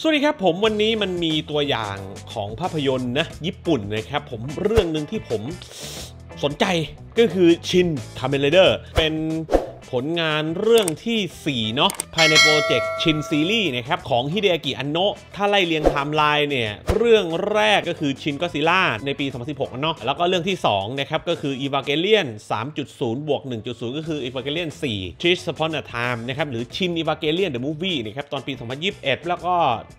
สวัสดีครับ ผมวันนี้มันมีตัวอย่างของภาพยนตร์นะ ญี่ปุ่นนะครับ ผมเรื่องหนึ่งที่ผมสนใจก็คือชินคาเมเลเดอร์ เป็นลงานเรื่องที่ 4 เนาะภายในโปรเจกต์ ชินซีรีส์นะครับ ของฮิเดอากิอันโนะ ถ้าไล่เรียงไทม์ไลน์เนี่ย เรื่องแรกก็คือชินก็ซิล่าในปี 2016 เนาะแล้วก็เรื่องที่2นะครับ ก็คืออีวาเกเลียน 3.0 บวก 1.0 ก็คืออีวาเกเลียน4 Trish u น o n a ไทม์นะครับ หรือชินอีวาเกเลียนเดอะมูฟวี่นะครับ ตอนปี 2021 แล้วก็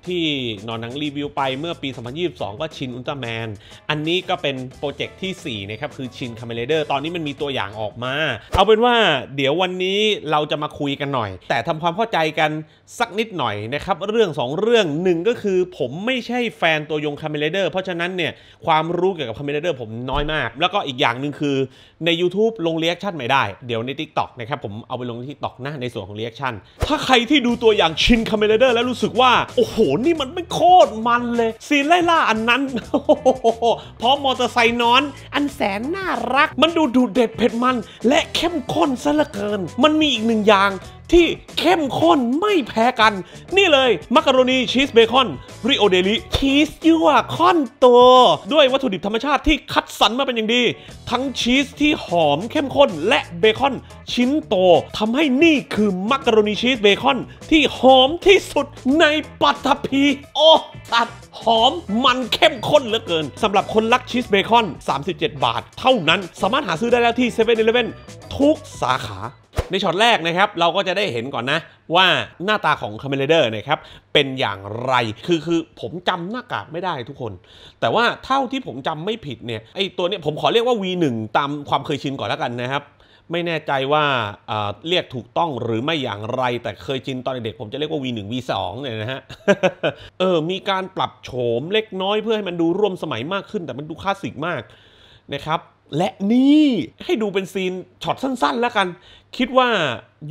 ที่นอนหนังรีวิวไปเมื่อปี 2022ก็ชินอุลตร้าแมนอันนี้ก็เป็นโปรเจกต์ที่4นะครับคือชินคาเมเลเดอร์ตอนนี้มันมีตัวอย่างออกมาเอาเป็นว่าเดี๋ยววันนี้ี้เราจะมาคุยกันหน่อย แต่ทำความเข้าใจกันสักนิดหน่อยนะครับ เรื่อง2เรื่องหนึ่งก็คือ ผมไม่ใช่แฟนตัวยงคาเมเลเดอร์เพราะฉะนั้นเนี่ย ความรู้เกี่ยวกับคาเมเลเดอร์ผมน้อยมาก แล้วก็อีกอย่างหนึ่งคือใน YouTube ลงเรียกชั่นไม่ได้ เดี๋ยวใน Tik t o อกนะครับ ผมเอาไปลงที่ตอกนะในส่วนของเรียกชั่นถ้าใครที่ดูตัวอย่างชินคาเมเลเดอร์แล้วรู้สึกว่า โอ้โหนี่มันไม่โคตรมันเลยซีนไล่ล่าอันนั้นพร้อมมอเตอร์ไซค์นอน อันแสนน่ารักมันดูดูเด็ดเผ็ดมัน และเข้มข้นซะเหลือเกินมันมีอีกหนึ่งอย่างที่เข้มข้นไม่แพ้กัน นี่เลยมักกะโรนีชีสเบคอนริโอเดลิชีสยั่วค่อนโตด้วยวัตถุดิบธรรมชาติที่คัดสรรมาเป็นอย่างดี ทั้งชีสที่หอมเข้มข้นและเบคอนชิ้นโตทำให้นี่คือมักกะโรนีชีสเบคอน ที่หอมที่สุดในปัตภีโอ้ตัดหอมมันเข้มข้นเหลือเกินสำหรับคนรักชีสเบคอน 37 บาท เท่านั้นสามารถหาซื้อได้แล้วที่7 e เ e ่ e อทุกสาขาในช็อตแรกนะครับเราก็จะได้เห็นก่อนนะว่าหน้าตาของคาเมเลเดอร์นะครับเป็นอย่างไรคือคือผมจำหน้ากากไม่ได้ทุกคน แต่ว่าเท่าที่ผมจำไม่ผิดเนี่ยไอตัวเนี้ยผมขอเรียกว่า V1 ตามความเคยชินก่อนแล้วกันนะครับ ไม่แน่ใจว่าเรียกถูกต้องหรือไม่อย่างไรแต่เคยจินตอนเด็กผมจะเรียกว่า V1 V2 เนี่ยนะฮะเออมีการปรับโฉมเล็กน้อยเพื่อให้มันดูร่วมสมัยมากขึ้น แต่มันดูคลาสสิกมากนะครับ และนี่ ให้ดูเป็นซีนช็อตสั้นๆ แล้วกัน คิดว่า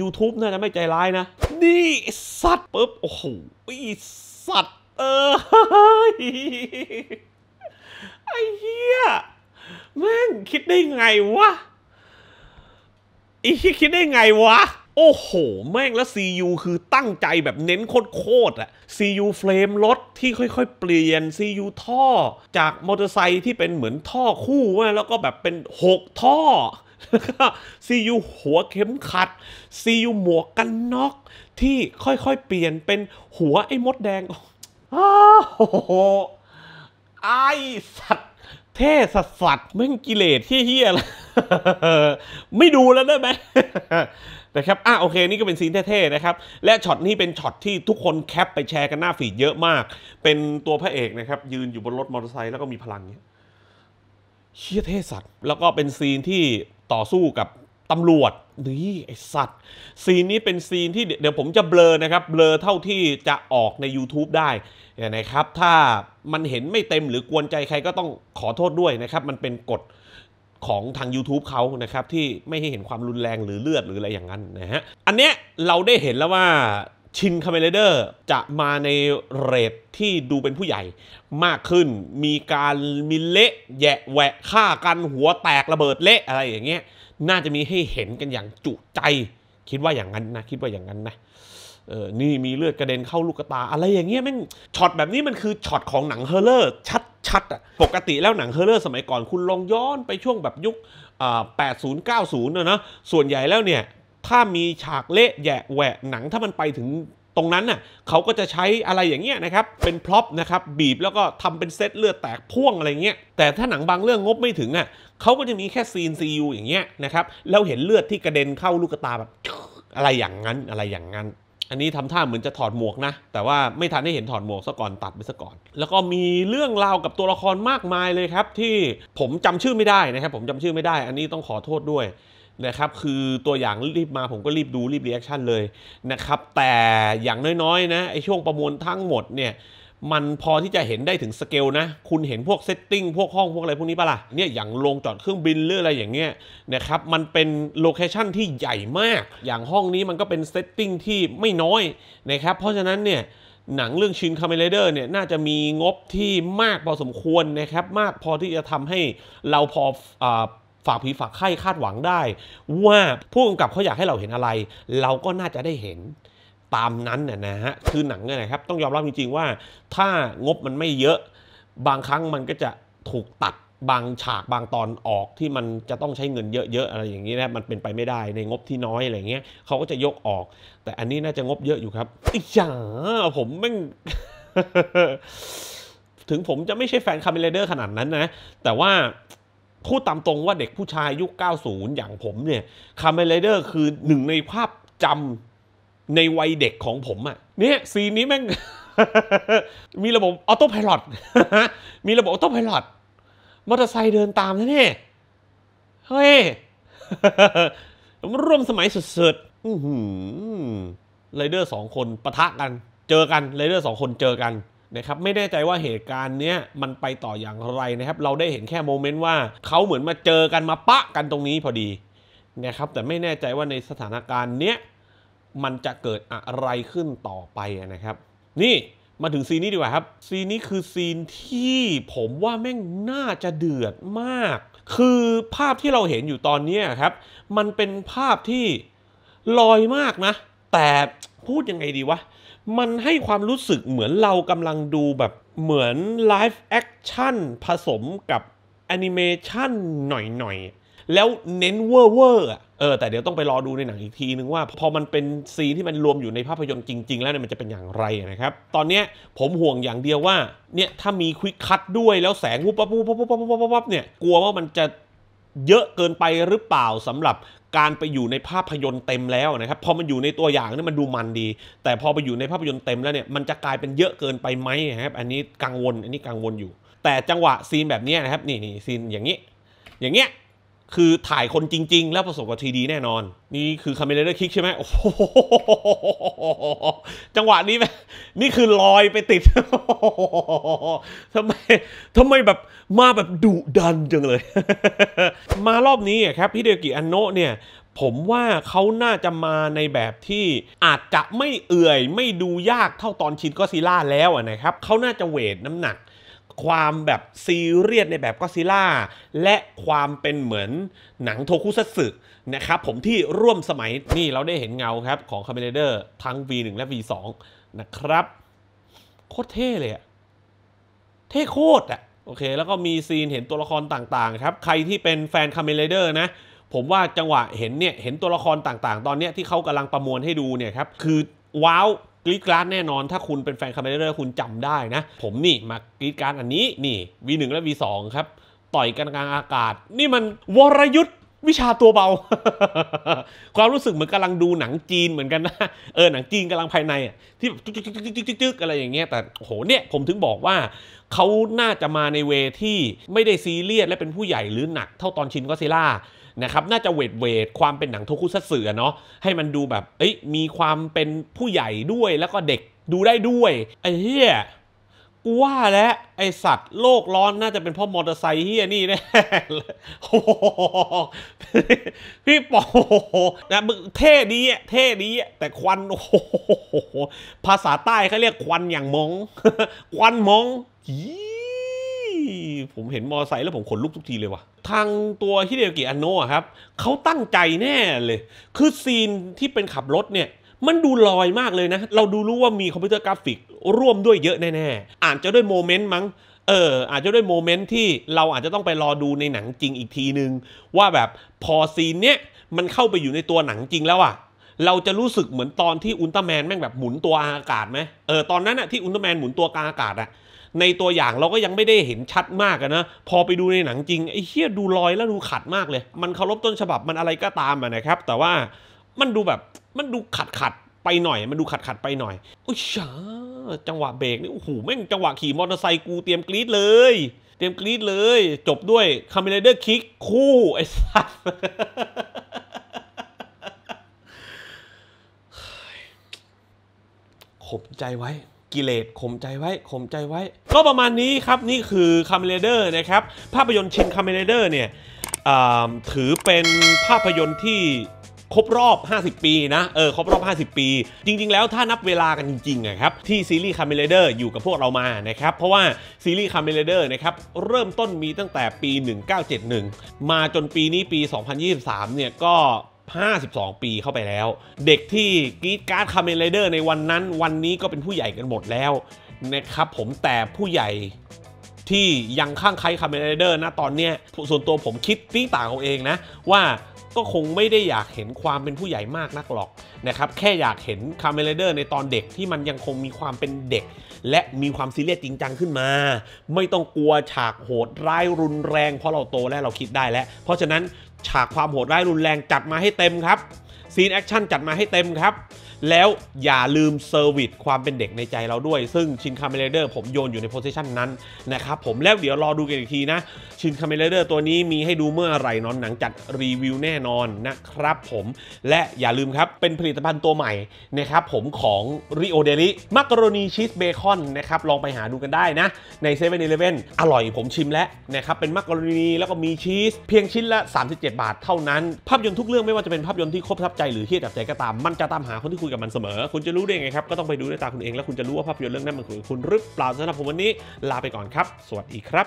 YouTube น่าจะไม่ใจร้ายนะ นี่สัตว์ปุ๊บโอ้โหสัตว์ เออไอ้เหี้ยแม่ง คิดได้ไงวะไอี้คิดได้ไงวะโอ้โห แม่งแล้ว CU คือตั้งใจแบบเน้นโคตรๆอะ CU เฟรมรถที่ค่อยๆ เปลี่ยน CU ท่อ จากมอเตอร์ไซค์ที่เป็นเหมือนท่อคู่ แล้วก็แบบเป็น 6 ท่อซีอูหัวเข็มขัดซีอูหมวกกันน็อกที่ค่อยๆ เปลี่ยนเป็นหัวไอ้มดแดงอ้าโอ้โห ไอ้สัตว์ เท่สัสสัตว์แม่งกิเลสเฮี้ยๆเลยไม่ดูแล้วได้ไหมนะครับอ่ะโอเค นี่ก็เป็นซีนเท่ๆนะครับ และช็อตนี้เป็นช็อตที่ทุกคนแคปไปแชร์กันหน้าฟีดเยอะมาก เป็นตัวพระเอกนะครับยืนอยู่บนรถมอเตอร์ไซค์แล้วก็มีพลังเนี้ยเชี่ยเท่สัตว์ แล้วก็เป็นซีนที่ต่อสู้กับตำรวจ นี่ไอสัตว์ ซีนนี้เป็นซีนที่เดี๋ยวผมจะเบลอนะครับเบลอเท่าที่จะออกใน YouTube ได้นะครับถ้ามันเห็นไม่เต็มหรือกวนใจใครก็ต้องขอโทษด้วยนะครับมันเป็นกฎของทาง YouTube เขานะครับที่ไม่ให้เห็นความรุนแรงหรือเลือดหรืออะไรอย่างนั้นนะฮะอันเนี้ยเราได้เห็นแล้วว่าชินคาเมเลเดอร์จะมาในเรทที่ดูเป็นผู้ใหญ่ มากขึ้นมีการมีเละแยะแหวะฆ่ากันหัวแตกระเบิดเละอะไรอย่างเงี้ยน่าจะมีให้เห็นกันอย่างจุใจ คิดว่าอย่างนั้นนะคิดว่าอย่างนั้นนะเออนี่มีเลือดกระเด็นเข้าลูกตาอะไรอย่างเงี้ยแม่งช็อตแบบนี้มันคือช็อตของหนังเฮอร์เลอร์ชัดชัดอะปกติแล้วหนังเฮอร์เรอร์สมัยก่อนคุณลองย้อนไปช่วงแบบยุคแปดศูนย์เก้าศูนย์นะนะส่วนใหญ่แล้วเนี่ยถ้ามีฉากเละแยะแหวะหนังถ้ามันไปถึงตรงนั้นน่ะเขาก็จะใช้อะไรอย่างเงี้ยนะครับ เป็นพล็อปนะครับบีบแล้วก็ทำเป็นเซตเลือดแตกพ่วงอะไรเงี้ยแต่ถ้าหนังบางเรื่องงบไม่ถึงอ่ะเขาก็จะมีแค่ซีนซีอูอย่างเงี้ยนะครับแล้วเห็นเลือดที่กระเด็นเข้าลูกตาแบบอะไรอย่างนั้นอะไรอย่างนั้นอันนี้ทำท่าเหมือนจะถอดหมวกนะแต่ว่าไม่ทันได้เห็นถอดหมวกซะก่อนตัดไปซะก่อนแล้วก็มีเรื่องราวกับตัวละครมากมายเลยครับ ที่ผมจำชื่อไม่ได้นะครับผมจำชื่อไม่ได้ อันนี้ต้องขอโทษด้วย นะครับ คือตัวอย่างรีบมาผมก็รีบดูรีบรีแอคชั่นเลยนะครับแต่อย่างน้อยๆนะไอช่วงประมวลทั้งหมดเนี่ยมันพอที่จะเห็นได้ถึงสเกลนะคุณเห็นพวกเซตติ้งพวกห้องพวกอะไรพวกนี้ปะละ่ะเนี่ยอย่างโรงจอดเครื่องบินหรืออะไรอย่างเงี้ยนะครับมันเป็นโลเคชันที่ใหญ่มาก อย่างห้องนี้มันก็เป็นเซตติ้งที่ไม่น้อยนะครับเพราะฉะนั้นเนี่ยหนังเรื่องชินคาเมเลเดอร์เนี่ยน่าจะมีงบที่มากพอสมควรนะครับมากพอที่จะทำให้เราพออฝากผีฝากไข้คาดหวังได้ ว่าผู้กำกับเขาอยากให้เราเห็นอะไร เราก็น่าจะได้เห็นตามนั้นน่ยนะฮะคือหนังเนี่ยนะครับต้องยอมรับจริงๆ ว่า ถ้างบมันไม่เยอะ บางครั้งมันก็จะถูกตัดบางฉากบางตอนออกที่มันจะต้องใช้เงินเยอะๆอะไรอย่างนี้นะมันเป็นไปไม่ได้ในงบที่น้อยอะไรเงี้ยเขาก็จะยกออก แต่อันนี้น่าจะงบเยอะอยู่ครับอีกอย่างผมไม่ถึงผมจะไม่ใช่แฟนคาเมเลเดอร์ขนาดนั้นนะแต่ว่าพูดตามตรงว่าเด็กผู้ชายยุค 90 อย่างผมเนี่ยคาเมเลเดอร์คือหนึ่งในภาพจำในวัยเด็กของผมอะ่ะ เนี่ย ซีนนี้แม่ง มีระบบออโต้พายロตมีระบบออโต้พายロตมอเตอร์ไซค์เดินตามนะเนี่ยเฮ้ยมันร่วมสมัยสุดๆอือหือไรเดอร์สองคนปะทะกัน เจอกันไรเดอร์สองคนเจอกันนะครับไม่แน่ใจว่าเหตุการณ์เนี้ยมันไปต่ออย่างไรนะครับ เราได้เห็นแค่โมเมนต์ว่า เขาเหมือนมาเจอกันมาปะกันตรงนี้พอดีนะครับ แต่ไม่แน่ใจว่าในสถานการณ์เนี้ยมันจะเกิดอะไรขึ้นต่อไปนะครับ นี่มาถึงซีนนี้ดีกว่าครับ ซีนนี้คือซีนที่ผมว่าแม่งน่าจะเดือดมาก คือภาพที่เราเห็นอยู่ตอนนี้ครับ มันเป็นภาพที่ลอยมากนะ แต่พูดยังไงดีวะ มันให้ความรู้สึกเหมือนเรากำลังดูแบบเหมือนไลฟ์แอคชั่นผสมกับแอนิเมชั่นหน่อยๆแล้ว เน้นเวอร์เวอร์อ่ะเออแต่เดี๋ยว ต้องไปรอดูในหนังอีกทีนึงว่า พอมันเป็นซีที่มันรวมอยู่ในภาพยนตร์จริงๆ แล้วเนี่ยมันจะเป็นอย่างไรนะครับ ตอนเนี้ยผมห่วงอย่างเดียวว่าเนี่ยถ้ามีควิกคัตด้วยแล้วแสงปุ๊บปั๊บปุ๊บปั๊บปุ๊บปั๊บปุ๊บปั๊บเนี่ยกลัวว่ามันจะเยอะเกินไปหรือเปล่าสำหรับการไปอยู่ในภาพยนตร์เต็มแล้วนะครับพอมันอยู่ในตัวอย่างนี่มันดูมันดี แต่พอไปอยู่ในภาพยนตร์เต็มแล้วเนี่ยมันจะกลายเป็นเยอะเกินไปไหมครับอันนี้กังวลอันนี้กังวลอยู่ แต่จังหวะซีนแบบนี้นะครับนี่นี่ซีนอย่างนี้ อย่างเงี้ยคือถ่ายคนจริง ๆ แล้วผสมกับ 3D แน่นอน นี่คือคาเมเลเดอร์คิกใช่ไหมโอ้โหจังหวะนี้ไหมนี่คือลอยไปติดทำไมทำไมแบบมาแบบดุดันจังเลย มารอบนี้ครับ พี่เดกิอันโนเนี่ย ผมว่าเขาน่าจะมาในแบบที่อาจจะไม่เอื่อยไม่ดูยากเท่าตอนชินก็ซีล่าแล้วนะครับเขาน่าจะเวทน้ำหนักความแบบซีเรียสในแบบก็ซิล่า และความเป็นเหมือนหนังโทคุซัตสึนะครับ ผมที่ร่วมสมัย นี่เราได้เห็นเงาครับ ของคาเมเเดอร์ทั้ง V1 และ V2 นะครับ โคตรเท่เลยอะเท่โคตรอะโอเค แล้วก็มีซีนเห็นตัวละครต่างๆ ครับ ใครที่เป็นแฟนคาเมเลเดอร์นะ ผมว่าจังหวะเห็นเนี่ย เห็นตัวละครต่างๆ ตอนเนี้ยที่เขากำลังประมวลให้ดูเนี่ยครับคือว้าวกรีดกร์ดแน่นอนถ้าคุณเป็นแฟนคาร์เมเดอร์ คุณจำได้นะ ผมนี่มากรีดกร์ดอันนี้นี่ V1 และ V2 ครับ ต่อยกันกลางอากาศ นี่มันวรยุทธวิชาตัวเบา ความรู้สึกเหมือนกำลังดูหนังจีนเหมือนกันนะ เออ หนังจีนกำลังภายในี่ะที่จึ๊กๆๆ ๆ อะไรอย่างเงี้ยแต่โหเนี่ย ผมถึงบอกว่า เขาน่าจะมาในเวที่ไม่ได้ซีเรียสและเป็นผู้ใหญ่หรือหนัก เท่าตอนชินก็ซีล่านะครับ น่าจะเวทเวทความเป็นหนังโทคุซัตสึเนาะให้มันดูแบบเอ้ยมีความเป็นผู้ใหญ่ด้วยแล้วก็เด็กดูได้ด้วยไอ้เหี้ยกูว่าแล้ว ไอสัตว์โลกร้อนน่าจะเป็นพ่อมอเตอร์ไซค์เฮียนี่แน่โอ้พี่ปอนะมึงเท่ดีอะเท่ดีอะแต่ควันโอ้โห ภาษาใต้เขาเรียกควันอย่างมงควันมงฮีผมเห็นมอไซค์แล้วผมขนลุกทุกทีเลยว่ะทางตัวฮิเดกิอันโนะครับเขาตั้งใจแน่เลย คือซีนที่เป็นขับรถเนี่ย มันดูลอยมากเลยนะ เราดูรู้ว่ามีคอมพิวเตอร์กราฟิก ร่วมด้วยเยอะแน่ๆอาจจะด้วยโมเมนต์มั้งเอออาจจะด้วยโมเมนต์ที่เราอาจจะต้องไปรอดูในหนังจริงอีกทีนึง ว่าแบบพอซีนเนี้ยมันเข้าไปอยู่ในตัวหนังจริงแล้วอะเราจะรู้สึกเหมือนตอนที่อุลตร้าแมนแม่งแบบหมุนตัวอากาศไหมเออตอนนั้นอะที่อุลตร้าแมนหมุนตัวกลางอากาศอะในตัวอย่างเราก็ยังไม่ได้เห็นชัดมากนะ พอไปดูในหนังจริง ไอ้เฮียดูลอยแล้วดูขัดมากเลย มันเคารพต้นฉบับมันอะไรก็ตามนะครับ แต่ว่ามันดูแบบมันดูขัดขัดไปหน่อย มันดูขัดขัดไปหน่อยโอ้ยช้าจังหวะเบรกนี่โอ้โหแม่งจังหวะขี่มอเตอร์ไซค์ กูเตรียมกรี๊ดเลย เตรียมกรี๊ดเลย จบด้วยคาเมเลเดอร์คิกคู่ ไอ้สัสขมใจไว้ิเลสข่มใจไว้ข่มใจไว้ ก็ประมาณนี้ครับ นี่คือคัมเรเดอร์นะครับ ภาพยนตร์ชินคัมเรเดอร์เนี่ยถือเป็นภาพยนตร์ที่ ครบรอบ 50 ปีนะ เออ ครบรอบ 50 ปี จริงๆ แล้วถ้านับเวลากันจริงๆนะครับ ที่ซีรีส์คาเมเลเดอร์อยู่กับพวกเรามานะครับ เพราะว่าซีรีส์คาเมเลเดอร์นะครับ เริ่มต้นมีตั้งแต่ปี 1971 มาจนปีนี้ปี 2023 เนี่ยก็52 ปีเข้าไปแล้ว เด็กที่กีดการ์ดคาเมนไรเดอร์ในวันนั้นวันนี้ก็เป็นผู้ใหญ่กันหมดแล้วนะครับผมแต่ผู้ใหญ่ที่ยังข้างใครคาเมนไรเดอร์นะตอนเนี้ยส่วนตัวผมคิดตีต่างเอาเองนะว่าก็คงไม่ได้อยากเห็นความเป็นผู้ใหญ่มากนักหรอกนะครับแค่อยากเห็นคาเมเลเดอร์ในตอนเด็กที่มันยังคงมีความเป็นเด็ก และมีความซีเรียสจริงจังขึ้นมา ไม่ต้องกลัวฉากโหดร้ายรุนแรง เพราะเราโตแล้วเราคิดได้แล้ว เพราะฉะนั้นฉากความโหดร้ายรุนแรงจัดมาให้เต็มครับซีนแอคชั่นจัดมาให้เต็มครับ แล้วอย่าลืมเซอร์วิสความเป็นเด็กในใจเราด้วยซึ่งชินคาเมเลเดอร์ผมโยนอยู่ในโพสิชันนั้นนะครับผมแล้วเดี๋ยวรอดูกันอีกทีนะ ชินคาเมเลเดอร์ตัวนี้มีให้ดูเมื่อไหร่นอน หนังจัดรีวิวแน่นอนนะครับผมและอย่าลืมครับ เป็นผลิตภัณฑ์ตัวใหม่นะครับ ผมของริโอเดลิมักกะโรนีชีสเบคอนนะครับ ลองไปหาดูกันได้นะใน7ซเว่นออร่อย ผมชิมแล้วนะครับเป็นมักกะโรนีแล้วก็มีชีสเพียงชิ้นละ37 บาท เท่านั้น ภาพยนตร์ทุกเรื่องไม่ว่าจะเป็นภาพยนตร์ที่ครบทับใจหรือเครียดแบบใจก็ตามมันจะตามหาคนที่คุยกับมันเสมอ คุณจะรู้ได้ไงครับ ก็ต้องไปดูด้วยตาคุณเองแล้วคุณจะรู้ว่าภาพยนตร์เรื่องนั้นมันของคุณหรือเปล่าสำหรับผมวันนี้ลาไปก่อนครับ สวัสดีครับ